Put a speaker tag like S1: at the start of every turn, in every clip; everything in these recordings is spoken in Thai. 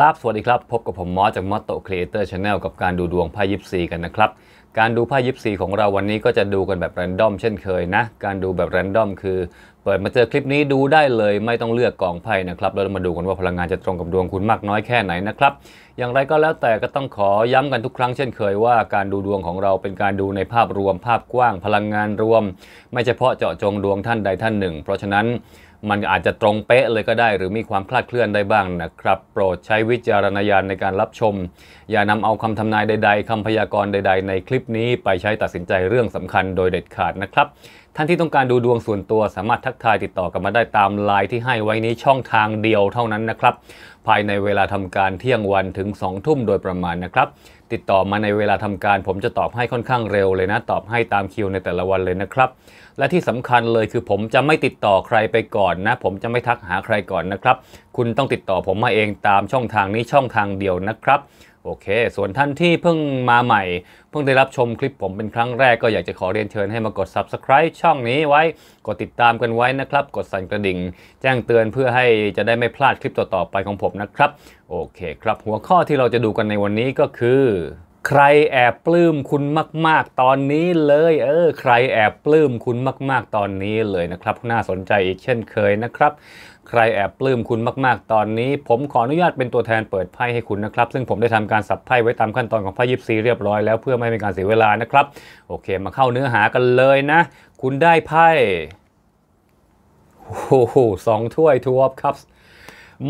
S1: ครับ สวัสดีครับ พบกับผมมอสจากมอสโตครีเอเตอร์ชาแนลกับการดูดวงไพ่ยิปซีกันนะครับ การดูไพ่ยิปซีของเราวันนี้ก็จะดูกันแบบแรนดอม เช่นเคยนะ การดูแบบแรนดอมคือ เปิดมาเจอคลิปนี้ดูได้เลยไม่ต้องเลือกกองไพ่นะครับแล้วมาดูกันว่าพลังงานจะตรงกับดวงคุณมากน้อยแค่ไหนนะครับ อย่างไรก็แล้วแต่ก็ต้องขอย้ำกันทุกครั้งเช่นเคยว่าการดูดวงของเราเป็นการดูในภาพรวมภาพกว้างพลังงานรวม ไม่เฉพาะเจาะจงดวงท่านใดท่านหนึ่งเพราะฉะนั้นมันอาจจะตรงเป๊ะเลยก็ได้หรือมีความคลาดเคลื่อนได้บ้างนะครับ โปรดใช้วิจารณญาณในการรับชม อย่านำเอาคำทำนายใดๆคำพยากรณ์ใดๆในคลิปนี้ไปใช้ตัดสินใจเรื่องสำคัญโดยเด็ดขาดนะครับ ท่านที่ต้องการดูดวงส่วนตัวสามารถทักทายติดต่อกันมาได้ตามไลน์ที่ให้ไว้นี้ช่องทางเดียวเท่านั้นนะครับภายในเวลาทำการเที่ยงวันถึง 2 ทุ่มโดยประมาณนะครับ ติดต่อมาในเวลาทำการ ผมจะตอบให้ค่อนข้างเร็วเลยนะตอบให้ตามคิวในแต่ละวันเลยนะครับ และที่สำคัญเลยคือผมจะไม่ติดต่อใครไปก่อนนะ ผมจะไม่ทักหาใครก่อนนะครับ คุณต้องติดต่อผมมาเองตามช่องทางนี้ช่องทางเดียวนะครับโอเค ส่วนท่านที่เพิ่งมาใหม่ เพิ่งได้รับชมคลิปผมเป็นครั้งแรกก็อยากจะขอเรียนเชิญให้มากด Subscribe ช่องนี้ไว้ กดติดตามกันไว้นะครับ กดสั่นกระดิ่งแจ้งเตือนเพื่อให้จะได้ไม่พลาดคลิปต่อๆไปของผมนะครับ โอเคครับ หัวข้อที่เราจะดูกันในวันนี้ก็คือใครแอบปลื้มคุณมาก ๆ ตอนนี้เลย เออใครแอบปลื้มคุณมาก ๆ ตอนนี้เลยนะครับน่าสนใจอีกเช่นเคยนะครับ ใครแอบปลื้มคุณมาก ๆ ตอนนี้ ผมขออนุญาตเป็นตัวแทนเปิดไพ่ให้คุณนะครับ ซึ่งผมได้ทำการสับไพ่ไว้ตามขั้นตอนของไพ่ยิปซีเรียบร้อยแล้วเพื่อไม่ให้เป็นการเสียเวลานะครับ โอเค มาเข้าเนื้อหากันเลยนะ คุณได้ไพ่โอ้โหสองถ้วยทวรครับ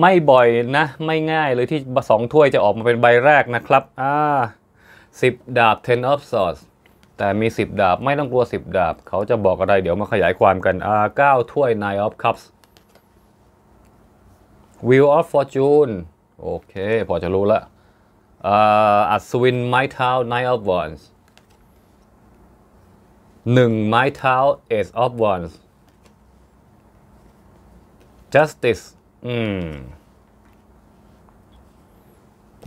S1: ไม่บ่อยนะ ไม่ง่ายเลยที่สองถ้วยจะออกมาเป็นใบแรกนะครับอ่า10 ดาบ 10 of swords แต่มี 10 ดาบ ไม่ต้องกลัว 10 ดาบ เขาจะบอกอะไร เดี๋ยวมาขยายความกัน อ่า 9 ถ้วย nine of cups wheel of fortune โอเค พอจะรู้ละอ่าอัศวินไม้เท้า nine of wands หนึ่งไม้เท้า ace of wands justice อืม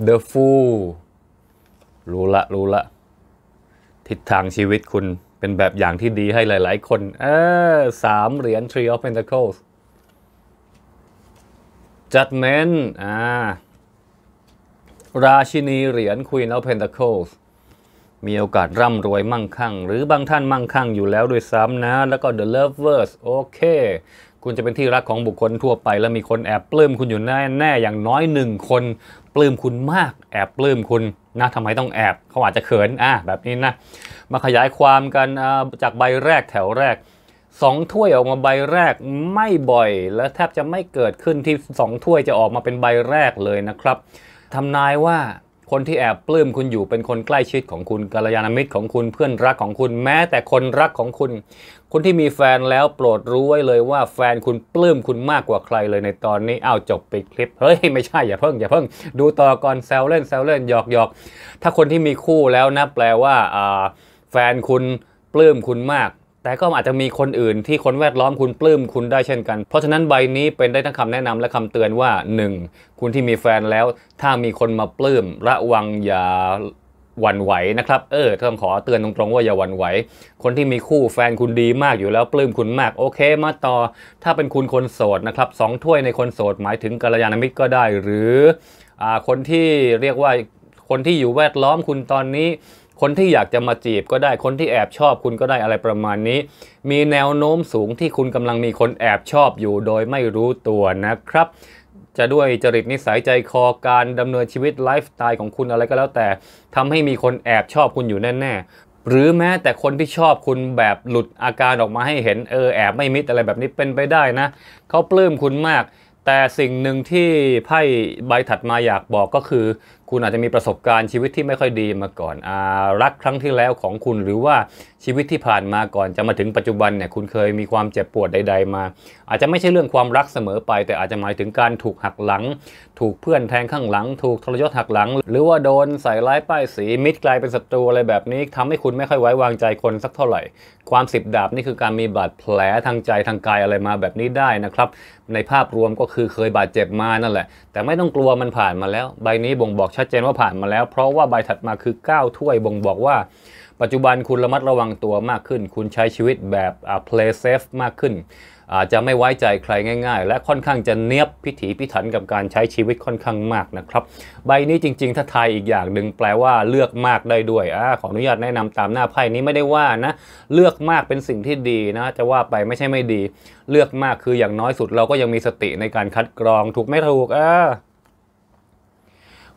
S1: the fool รู้ละรู้ละทิศทางชีวิตคุณเป็นแบบอย่างที่ดีให้หลายๆคนเออสามเหรียญ Tree of Pentacles Judgment อ่าราชินีเหรียญ Queen of Pentacles มีโอกาสร่ำรวยมั่งคั่ง หรือบางท่านมั่งคั่งอยู่แล้วด้วยซ้ำนะแล้วก็ The Lovers โอเคคุณจะเป็นที่รักของบุคคลทั่วไป และมีคนแอบปลื้มคุณอยู่แน่แน่อย่างน้อยหนึ่งคนปลื้มคุณมากแอบปลื้มคุณนะทำไมต้องแอบเขาอาจจะเขินอ่ะแบบนี้นะมาขยายความกันจากใบแรกแถวแรกสองถ้วยออกมาใบแรกไม่บ่อยและแทบจะไม่เกิดขึ้นที่สองถ้วยจะออกมาเป็นใบแรกเลยนะครับทำนายว่าคนที่แอบปลื้มคุณอยู่เป็นคนใกล้ชิดของคุณกัลยาณมิตรของคุณเพื่อนรักของคุณแม้แต่คนรักของคุณคนที่มีแฟนแล้วโปรดรู้ไว้เลยว่าแฟนคุณปลื้มคุณมากกว่าใครเลยในตอนนี้อ้าวจบปิดคลิปเฮ้ยไม่ใช่อย่าเพิ่งอย่าเพิ่งดูต่อก่อนแซวเล่นแซวเล่นหยอกหยอกถ้าคนที่มีคู่แล้วนะแปลว่าแฟนคุณ ปลื้มคุณมากแต่ก็อาจจะมีคนอื่นที่คนแวดล้อมคุณปลื้มคุณได้เช่นกัน เพราะฉะนั้นใบนี้เป็นได้ทั้งคำแนะนำและคำเตือนว่า 1. คุณที่มีแฟนแล้ว ถ้ามีคนมาปลื้มระวังอย่าหวั่นไหวนะครับ เออต้องขอเตือนตรงๆว่าอย่าหวั่นไหว คนที่มีคู่แฟนคุณดีมากอยู่แล้วปลื้มคุณมากโอเค มาต่อถ้าเป็นคุณคนโสดนะครับสองถ้วยในคนโสดหมายถึงกัลยาณมิตรก็ได้หรืออคนที่เรียกว่าคนที่อยู่แวดล้อมคุณตอนนี้คนที่อยากจะมาจีบก็ได้ คนที่แอบชอบคุณก็ได้อะไรประมาณนี้ มีแนวโน้มสูงที่คุณกำลังมีคนแอบชอบอยู่โดยไม่รู้ตัวนะครับ จะด้วยจริตนิสัยใจคอการดำเนินชีวิตไลฟ์สไตล์ของคุณอะไรก็แล้วแต่ทำให้มีคนแอบชอบคุณอยู่แน่ๆ หรือแม้แต่คนที่ชอบคุณแบบหลุดอาการออกมาให้เห็นเออแอบไม่มิดอะไรแบบนี้เป็นไปได้นะเขาปลื้มคุณมาก แต่สิ่งหนึ่งที่ไพ่ใบถัดมาอยากบอกก็คือคุณ อาจจะมีประสบการณ์ชีวิตที่ไม่ค่อยดีมาก่อนอรักครั้งที่แล้วของคุณหรือว่าชีวิตที่ผ่านมาก่อนจะมาถึงปัจจุบันเนี่ย คุณเคยมีความเจ็บปวดใด ๆ มา อาจจะไม่ใช่เรื่องความรักเสมอไป แต่อาจจะหมายถึงการถูกหักหลังถูกเพื่อนแทงข้างหลัง ถูกทรยศหักหลัง หรือว่าโดนใส่ร้ายป้ายสีมิตรกลายเป็นศัตรูอะไรแบบนี้ ทำให้คุณไม่ค่อยไว้วางใจคนสักเท่าไหร่ ความสิบดาบนี่คือการมีบาดแผลทางใจทางกายอะไรมาแบบนี้ได้นะครับ ในภาพรวมก็คือเคยบาดเจ็บมานั่นแหละแต่ไม่ต้องกลัวมันผ่านมาแล้วใบนี้บ่งบอกชัดเจนว่าผ่านมาแล้วเพราะว่าใบถัดมาคือ 9 ถ้วยบ่งบอกว่า ปัจจุบันคุณระมัดระวังตัวมากขึ้น คุณใช้ชีวิตแบบ play safe มากขึ้นอาจจะไม่ไว้ใจใครง่ายๆ และค่อนข้างจะเนียบพิถีพิถันกับการใช้ชีวิตค่อนข้างมากนะครับ ใบนี้จริงๆ ถ้าทายอีกอย่างหนึ่งแปลว่าเลือกมากได้ด้วยอขออนุญาตแนะนำตามหน้าไพ่นี้ไม่ได้ว่านะ เลือกมากเป็นสิ่งที่ดีนะ จะว่าไปไม่ใช่ไม่ดี เลือกมากคืออย่างน้อยสุดเราก็ยังมีสติในการคัดกรองถูกไม่ถูกอ่า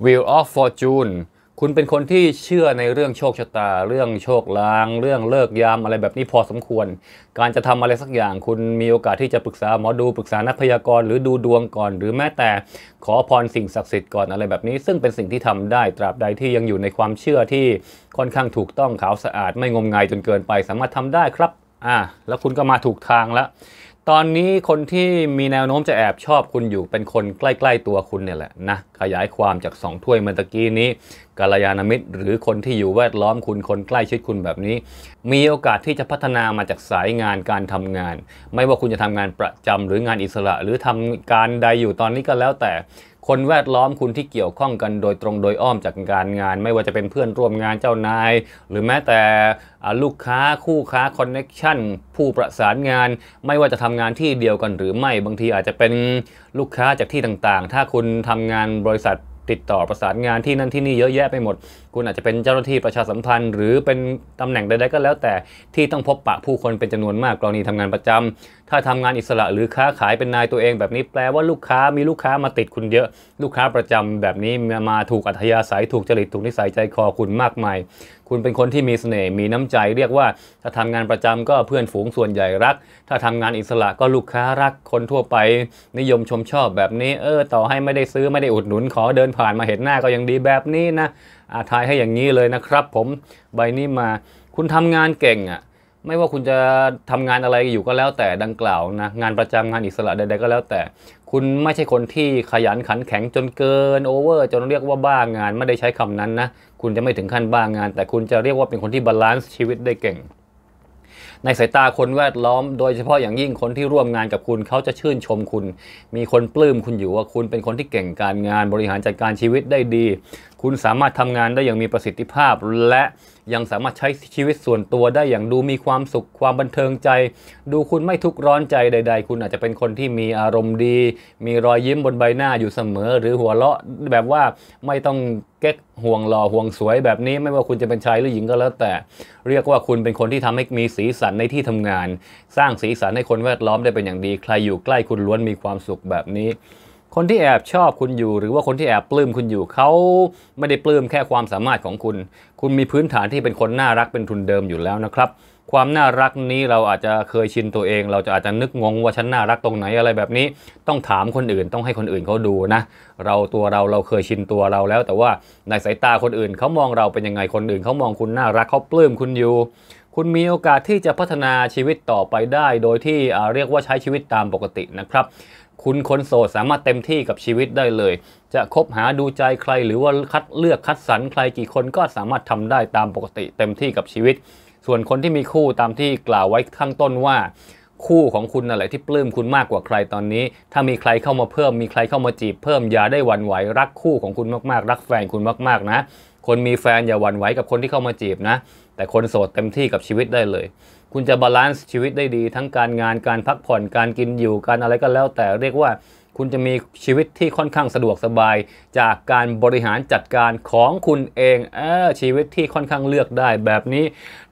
S1: Wheel of Fortune คุณเป็นคนที่เชื่อในเรื่องโชคชะตา เรื่องโชคลาง เรื่องเลิกยามอะไรแบบนี้พอสมควร การจะทำอะไรสักอย่าง คุณมีโอกาสที่จะปรึกษาหมอดูปรึกษานักพยากรณ์ หรือดูดวงก่อน หรือแม้แต่ขอพรสิ่งศักดิ์สิทธิ์ก่อนอะไรแบบนี้ ซึ่งเป็นสิ่งที่ทำได้ตราบใดที่ยังอยู่ในความเชื่อที่ค่อนข้างถูกต้อง ขาวสะอาด ไม่งมงายจนเกินไป สามารถทำได้ครับ อ่า แล้วคุณก็มาถูกทางแล้วตอนนี้คนที่มีแนวโน้มจะแอบชอบคุณอยู่เป็นคนใกล้ ๆตัวคุณเนี่ยแหละนะขยายความจาก2ถ้วยเมื่อกี้นี้กาลยานมิตร หรือคนที่อยู่แวดล้อมคุณคนใกล้ชิดคุณแบบนี้ มีโอกาสที่จะพัฒนามาจากสายงานการทำงาน ไม่ว่าคุณจะทำงานประจำหรืองานอิสระหรือทำการใดอยู่ตอนนี้ก็แล้วแต่คนแวดล้อมคุณที่เกี่ยวข้องกันโดยตรงโดยอ้อมจากการงาน ไม่ว่าจะเป็นเพื่อนร่วมงานเจ้านาย หรือแม้แต่ลูกค้าคู่ค้าคอนเน็ชันผู้ประสานงานไม่ว่าจะทำงานที่เดียวกันหรือไม่บางทีอาจจะเป็นลูกค้าจากที่ต่าง ๆ ถ้าคุณทำงานบริษัทติดต่อประสานงานที่นั่นที่นี่เยอะแยะไปหมดคุณอาจจะเป็นเจ้าหน้าที่ประชาสัมพันธ์ หรือเป็น ตำแหน่งใดๆก็แล้ว แต่ที่ต้องพบปะผู้คนเป็นจำนวนมากกรณีทำงานประจำ ถ้าทำงานอิสระหรือค้าขายเป็นนายตัวเองแบบนี้ แปลว่าลูกค้ามีลูกค้ามาติดคุณเยอะ ลูกค้าประจำแบบนี้ มา ถูกอัธยาศัยถูกจริตถูกนิสัยใจคอคุณมากมายคุณเป็นคนที่มีเสน่ห์มีน้ำใจเรียกว่า ถ้าทำงานประจำก็เพื่อนฝูงส่วนใหญ่รัก ถ้าทำงานอิสระก็ลูกค้ารักคนทั่วไปนิยมชมชอบแบบนี้ เออ ต่อให้ไม่ได้ซื้อไม่ได้อุดหนุนขอเดินผ่านมาเห็นหน้าก็ยังดีแบบนี้นะอาทายให้อย่างนี้เลยนะครับ ผมใบนี้มาคุณทำงานเก่งอะ่ะไม่ว่าคุณจะทำงานอะไรอยู่ก็แล้วแต่ดังกล่าวนะงานประจำงานอิสระใด ๆ ก็แล้วแต่ คุณไม่ใช่คนที่ขยันขันแข็งจนเกินโอเวอร์จนเรียกว่าบ้างานไม่ได้ใช้คำนั้นนะคุณจะไม่ถึงขั้นบ้างาน แต่คุณจะเรียกว่าเป็นคนที่บาลานซ์ชีวิตได้เก่งในสายตาคนแวดล้อมโดยเฉพาะอย่างยิ่งคนที่ร่วมงานกับคุณเขาจะชื่นชมคุณ มีคนปลื้มคุณอยู่ว่าคุณเป็นคนที่เก่งการงานบริหารจัดการชีวิตได้ดี คุณสามารถทำงานได้อย่างมีประสิทธิภาพและยังสามารถใช้ชีวิตส่วนตัวได้อย่างดูมีความสุขความบันเทิงใจ ดูคุณไม่ทุกร้อนใจใด ๆ คุณอาจจะเป็นคนที่มีอารมณ์ดี มีรอยยิ้มบนใบหน้าอยู่เสมอ หรือหัวเราะแบบว่าไม่ต้องเก๊กห่วงหล่อห่วงสวยแบบนี้ ไม่ว่าคุณจะเป็นชายหรือหญิงก็แล้วแต่ เรียกว่าคุณเป็นคนที่ทำให้มีสีสันในที่ทำงาน สร้างสีสันให้คนแวดล้อมได้เป็นอย่างดี ใครอยู่ใกล้คุณล้วนมีความสุขแบบนี้คนที่แอบชอบคุณอยู่หรือว่าคนที่แอบปลื้มคุณอยู่เขาไม่ได้ปลื้มแค่ความสามารถของคุณ คุณมีพื้นฐานที่เป็นคนน่ารักเป็นทุนเดิมอยู่แล้วนะครับ ความน่ารักนี้เราอาจจะเคยชินตัวเอง เราจะอาจจะนึกงงว่าฉันน่ารักตรงไหนอะไรแบบนี้ ต้องถามคนอื่นต้องให้คนอื่นเขาดูนะ เราตัวเราเราเคยชินตัวเราแล้ว แต่ว่าในสายตาคนอื่นเขามองเราเป็นยังไงคนอื่นเขามองคุณน่ารักเขาปลื้มคุณอยู่ คุณมีโอกาสที่จะพัฒนาชีวิตต่อไปได้ โดยที่เรียกว่าใช้ชีวิตตามปกตินะครับคุณคนโสดสามารถเต็มที่กับชีวิตได้เลย จะคบหาดูใจใครหรือว่าคัดเลือกคัดสรรใครกี่คนก็สามารถทำได้ตามปกติเต็มที่กับชีวิต ส่วนคนที่มีคู่ตามที่กล่าวไว้ข้างต้นว่า คู่ของคุณอะไรที่ปลื้มคุณมากกว่าใครตอนนี้ ถ้ามีใครเข้ามาเพิ่มมีใครเข้ามาจีบเพิ่มอย่าได้หวั่นไหวรักคู่ของคุณมากๆ รักแฟนคุณมากๆนะ คนมีแฟนอย่าหวั่นไหวกับคนที่เข้ามาจีบนะ แต่คนโสดเต็มที่กับชีวิตได้เลยคุณจะบาลานซ์ชีวิตได้ดีทั้งการงานการพักผ่อนการกินอยู่การอะไรก็แล้วแต่เรียกว่าคุณจะมีชีวิตที่ค่อนข้างสะดวกสบายจากการบริหารจัดการของคุณเองเออชีวิตที่ค่อนข้างเลือกได้แบบนี้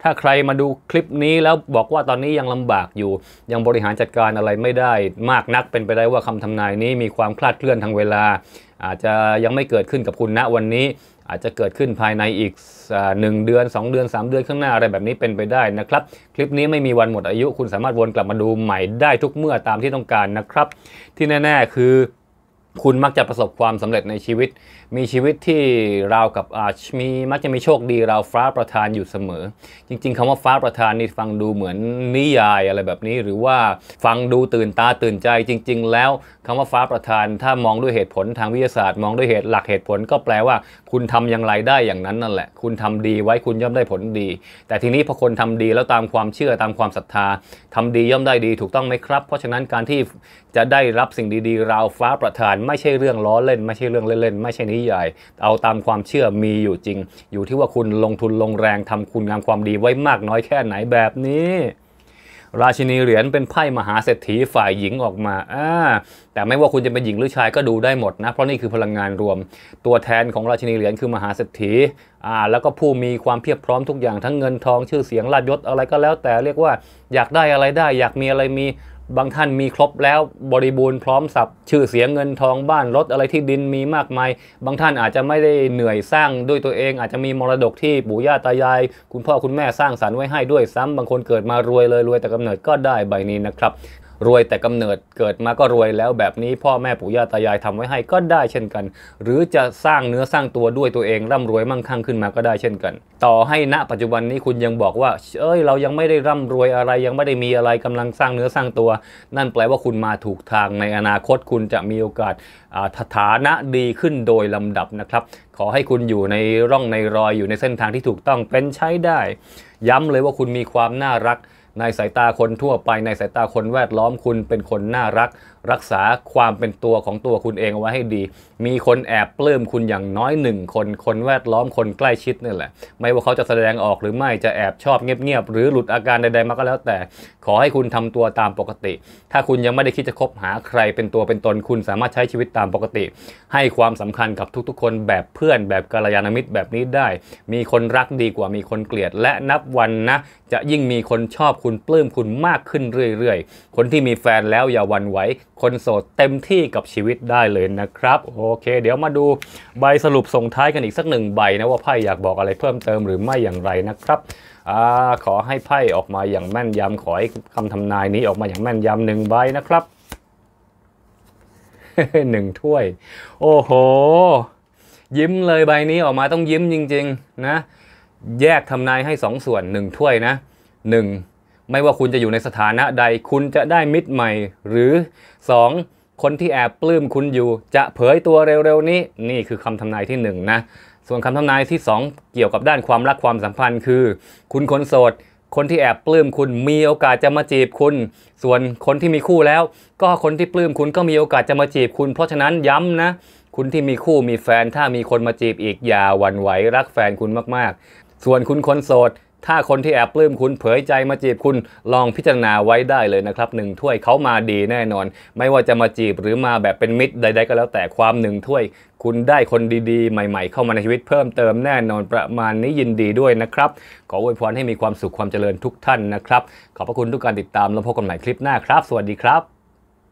S1: ถ้าใครมาดูคลิปนี้แล้วบอกว่าตอนนี้ยังลำบากอยู่ยังบริหารจัดการอะไรไม่ได้มากนักเป็นไปได้ว่าคำทำนายนี้มีความคลาดเคลื่อนทางเวลา อาจจะยังไม่เกิดขึ้นกับคุณณวันนี้อาจจะเกิดขึ้นภายในอีก 1 เดือน 2 เดือน 3 เดือนข้างหน้าอะไรแบบนี้เป็นไปได้นะครับ คลิปนี้ไม่มีวันหมดอายุคุณสามารถวนกลับมาดูใหม่ได้ทุกเมื่อตามที่ต้องการนะครับ ที่แน่ ๆ คือคุณมักจะประสบความสำเร็จในชีวิต มีชีวิตที่ราวกับอาจมีมักจะมีโชคดี ราวฟ้าประทานอยู่เสมอ จริงๆ คำว่าฟ้าประทานนี่ฟังดูเหมือนนิยายอะไรแบบนี้หรือว่าฟังดูตื่นตาตื่นใจ จริงๆ แล้วคำว่าฟ้าประทาน ถ้ามองด้วยเหตุผลทางวิทยาศาสตร์ มองด้วยเหตุหลักเหตุผล ก็แปลว่า คุณทำอย่างไรได้อย่างนั้นนั่นแหละ คุณทำดีไว้คุณย่อมได้ผลดี แต่ทีนี้พอคนทำดีแล้วตามความเชื่อตามความศรัทธา ทำดีย่อมได้ดีถูกต้องไหมครับ เพราะฉะนั้นการที่จะได้รับสิ่งดีๆราวฟ้าประทานไม่ใช่เรื่องล้อเล่น ไม่ใช่เรื่องเล่นๆไม่ใช่นิยายเอาตามความเชื่อมีอยู่จริง อยู่ที่ว่าคุณลงทุนลงแรงทำคุณงามความดีไว้มากน้อยแค่ไหนแบบนี้ ราชินีเหรียญเป็นไพ่มหาเศรษฐีฝ่ายหญิงออกมาอแต่ไม่ว่าคุณจะเป็นหญิงหรือชายก็ดูได้หมด นะ เพราะนี่คือพลังงานรวม ตัวแทนของราชินีเหรียญคือมหาเศรษฐีอ่าแล้วก็ผู้มีความเพียบพร้อมทุกอย่างทั้งเงินทองชื่อเสียงลาบยศอะไรก็แล้วแต่เรียกว่า อยากได้อะไรได้ อยากมีอะไรมีบางท่านมีครบแล้วบริบูรณ์พร้อมสับ ชื่อเสียงเงินทองบ้านรถอะไรที่ดินมีมากมาย บางท่านอาจจะไม่ได้เหนื่อยสร้างด้วยตัวเองอาจจะมีมรดกที่ปู่ย่าตายายคุณพ่อคุณแม่สร้างสรรค์ไว้ให้ด้วยซ้ำบางคนเกิดมารวยเลยรวยแต่กำเนิดก็ได้ใบนี้นะครับรวยแต่กำเนิดเกิดมาก็รวยแล้วแบบนี้ พ่อแม่ปู่ย่าตายายทำไว้ให้ก็ได้เช่นกัน หรือจะสร้างเนื้อสร้างตัวด้วยตัวเอง ร่ำรวยมั่งคั่งขึ้นมาก็ได้เช่นกัน ต่อให้ณปัจจุบันนี้คุณยังบอกว่าเอ้ยเรายังไม่ได้ร่ำรวยอะไรยังไม่ได้มีอะไรกำลังสร้างเนื้อสร้างตัว นั่นแปลว่าคุณมาถูกทางในอนาคตคุณจะมีโอกาสฐาานะดีขึ้นโดยลำดับนะครับ ขอให้คุณอยู่ในร่องในรอยอยู่ในเส้นทางที่ถูกต้องเป็นใช้ได้ ย้ำเลยว่าคุณมีความน่ารักในสายตาคนทั่วไปในสายตาคนแวดล้อมคุณเป็นคนน่ารักรักษาความเป็นตัวของตัวคุณเองเอาไว้ให้ดี มีคนแอบปลื้มคุณอย่างน้อยหนึ่งคน คนแวดล้อมคนใกล้ชิดนี่แหละ ไม่ว่าเขาจะแสดงออกหรือไม่ จะแอบชอบเงียบๆ หรือหลุดอาการใดๆ มาก็แล้วแต่ ขอให้คุณทำตัวตามปกติ ถ้าคุณยังไม่ได้คิดจะคบหาใครเป็นตัวเป็นตนคุณสามารถใช้ชีวิตตามปกติ ให้ความสำคัญกับทุกๆ คนแบบเพื่อนแบบกัลยาณมิตรแบบนี้ได้ มีคนรักดีกว่ามีคนเกลียด และนับวันนะ จะยิ่งมีคนชอบคุณปลื้มคุณมากขึ้นเรื่อยๆ คนที่มีแฟนแล้วอย่าวันไหวคนโสด เต็มที่กับชีวิตได้เลยนะครับโอเค เดี๋ยวมาดูใบสรุปส่งท้ายกันอีกสักหนึ่งใบนะว่าไพ่อยากบอกอะไรเพิ่มเติมหรือไม่อย่างไรนะครับอขอให้ไพ่ออกมาอย่างแม่นยำขอให้คำทำนายนี้ออกมาอย่างแม่นยำหนึ่งใบนะครับหนึ่งถ้วยโอ้โห ยิ้มเลยใบนี้ออกมาต้องยิ้มจริงๆนะ แยกทำนายให้สองส่วนหนึ่งถ้วยนะหนึ่งไม่ว่าคุณจะอยู่ในสถานะใดคุณจะได้มิตรใหม่ หรือ 2. คนที่แอบปลื้มคุณอยู่ จะเผยตัวเร็วๆนี้ นี่คือคำทำนายที่1นนะส่วนคำทำนายที่ 2 เกี่ยวกับด้านความรักความสัมพันธ์ คือ คุณคนโสด คนที่แอบปลื้มคุณมีโอกาสจะมาจีบคุณ ส่วนคนที่มีคู่แล้ว ก็คนที่ปลื้มคุณก็มีโอกาสจะมาจีบคุณ เพราะฉะนั้นย้ำนะคุณที่มีคู่มีแฟน ถ้ามีคนมาจีบอีกอย่าหวั่นไหว รักแฟนคุณมากๆ ส่วนคุณคนโสดถ้าคนที่แอบปลื้มคุณเผยใจมาจีบคุณลองพิจารณาไว้ได้เลยนะครับหนึ่งถ้วยเขามาดีแน่นอน ไม่ว่าจะมาจีบหรือมาแบบเป็นมิตรใดๆก็แล้วแต่ความหนึ่งถ้วยคุณได้คนดีๆใหม่ ๆ เข้ามาในชีวิตเพิ่มเติมแน่นอน ประมาณนี้ยินดีด้วยนะครับขออวยพรให้มีความสุขความเจริญทุกท่านนะครับขอบพระคุณทุกการติดตามแล้วพบกันใหม่คลิปหน้าครับสวัสดีครับ